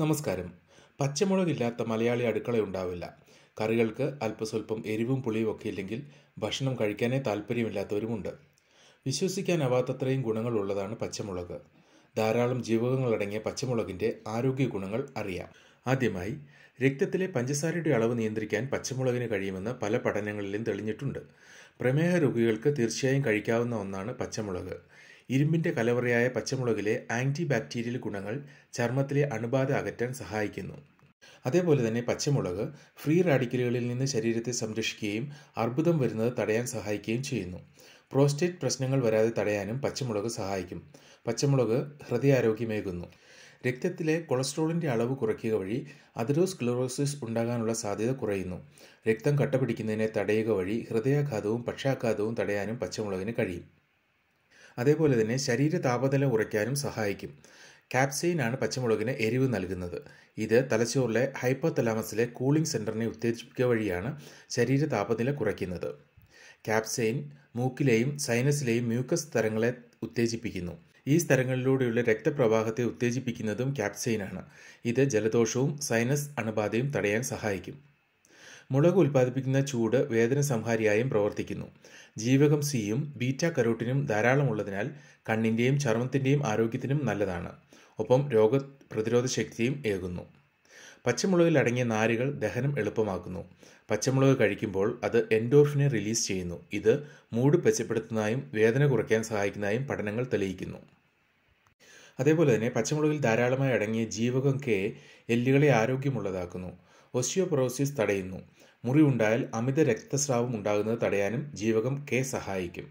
നമസ്കാരം പച്ചമുളകില്ലാത്ത മലയാളി അടുക്കള ഉണ്ടാവില്ല കറികൾക്ക് അല്പസ്വല്പം എരിവും പുളിയും ഒക്കെ ഇല്ലെങ്കിൽ ഭക്ഷണം കഴിക്കാനേ താല്പര്യമില്ലാത്തവരുമുണ്ട് വിശ്വസിക്കാനാവാത്തത്രയും ഗുണങ്ങളുള്ളതാണ് പച്ചമുളക് ധാരാളം ജീവകങ്ങളടങ്ങിയ പച്ചമുളകിൻ്റെ ആരോഗ്യ ഗുണങ്ങൾ അറിയാം ആദ്യമായി രക്തത്തിലെ പഞ്ചസാരയുടെ അളവ് നിയന്ത്രിക്കാൻ പച്ചമുളകിന് കഴിയുമെന്ന് പല പഠനങ്ങളിലും തെളിഞ്ഞിട്ടുണ്ട് പ്രമേഹ രോഗികൾക്ക് തീർച്ചയായും കഴിക്കാവുന്ന ഒന്നാണ് പച്ചമുളക് ഇരുമ്പിന്റെ കലവറയായ പച്ചമുളകിലെ ആന്റി ബാക്ടീരിയൽ ഗുണങ്ങൾ ചർമ്മത്തിലെ അണുബാധ അകറ്റാൻ സഹായിക്കുന്നു അതേപോലെ തന്നെ പച്ചമുളക് ഫ്രീ റാഡിക്കലുകളിൽ നിന്ന് ശരീരത്തെ സംരക്ഷിക്കുകയും അർബുദം വരുന്നത് തടയാൻ സഹായിക്കുകയും ചെയ്യുന്നു പ്രോസ്റ്റേറ്റ് പ്രശ്നങ്ങൾ വരാതെ തടയാനും പച്ചമുളക് സഹായിക്കും പച്ചമുളക് ഹൃദയാരോഗ്യമേകുന്നു രക്തത്തിലെ കൊളസ്ട്രോളിൻ്റെ അളവ് കുറയ്ക്കുക വഴി അതിരോസ്ക്ലറോസിസ് ഉണ്ടാകാനുള്ള സാധ്യത കുറയുന്നു രക്തം കട്ടപിടിക്കുന്നതിനെ തടയുക വഴി ഹൃദയാഘാതവും പക്ഷാഘാതവും തടയാനും പച്ചമുളകിന് കഴിയും അതേപോലെ തന്നെ ശരീര താപനില കുറയ്ക്കാനും സഹായിക്കും ആണ് പച്ചമുളകിന് എരിവ് നൽകുന്നത് ഇത് തലച്ചോറിലെ ഹൈപ്പോ തലാമസിലെ കൂളിംഗ് സെൻറ്ററിനെ ഉത്തേജിപ്പിക്കുക വഴിയാണ് ശരീര താപനില കുറയ്ക്കുന്നത് കാപ്സെയിൻ മൂക്കിലെയും സൈനസിലെയും മ്യൂക്കസ് തരങ്ങളെ ഉത്തേജിപ്പിക്കുന്നു ഈ സ്ഥലങ്ങളിലൂടെയുള്ള രക്തപ്രവാഹത്തെ ഉത്തേജിപ്പിക്കുന്നതും ക്യാപ്സെയിനാണ് ഇത് ജലദോഷവും സൈനസ് അണുബാധയും തടയാൻ സഹായിക്കും മുളക് ഉൽപ്പാദിപ്പിക്കുന്ന ചൂട് വേദന സംഹാരിയായും പ്രവർത്തിക്കുന്നു ജീവകം സിയും ബീറ്റ കരോട്ടിനും ധാരാളമുള്ളതിനാൽ കണ്ണിൻ്റെയും ചർമ്മത്തിൻ്റെയും ആരോഗ്യത്തിനും നല്ലതാണ് ഒപ്പം രോഗ പ്രതിരോധ ശക്തിയും ഏകുന്നു പച്ചമുളകിൽ അടങ്ങിയ നാരുകൾ ദഹനം എളുപ്പമാക്കുന്നു പച്ചമുളക് കഴിക്കുമ്പോൾ അത് എൻഡോർഫിനെ റിലീസ് ചെയ്യുന്നു ഇത് മൂഡ് മെച്ചപ്പെടുത്തുന്നതായും വേദന കുറയ്ക്കാൻ സഹായിക്കുന്നതായും പഠനങ്ങൾ തെളിയിക്കുന്നു അതേപോലെ തന്നെ പച്ചമുളകിൽ ധാരാളമായി അടങ്ങിയ ജീവകം കെ എല്ലുകളെ ആരോഗ്യമുള്ളതാക്കുന്നു ഒസ്റ്റിയോപ്രോസിസ് തടയുന്നു മുറിവുണ്ടായാൽ അമിത രക്തസ്രാവം ഉണ്ടാകുന്നത് തടയാനും ജീവകം കെ സഹായിക്കും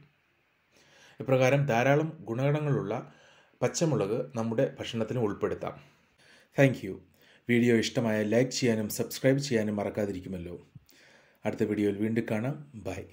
ഇപ്രകാരം ധാരാളം ഗുണഗണങ്ങളുള്ള പച്ചമുളക് നമ്മുടെ ഭക്ഷണത്തിന് ഉൾപ്പെടുത്താം താങ്ക് യു വീഡിയോ ഇഷ്ടമായ ലൈക്ക് ചെയ്യാനും സബ്സ്ക്രൈബ് ചെയ്യാനും മറക്കാതിരിക്കുമല്ലോ അടുത്ത വീഡിയോയിൽ വീണ്ടും കാണാം ബൈ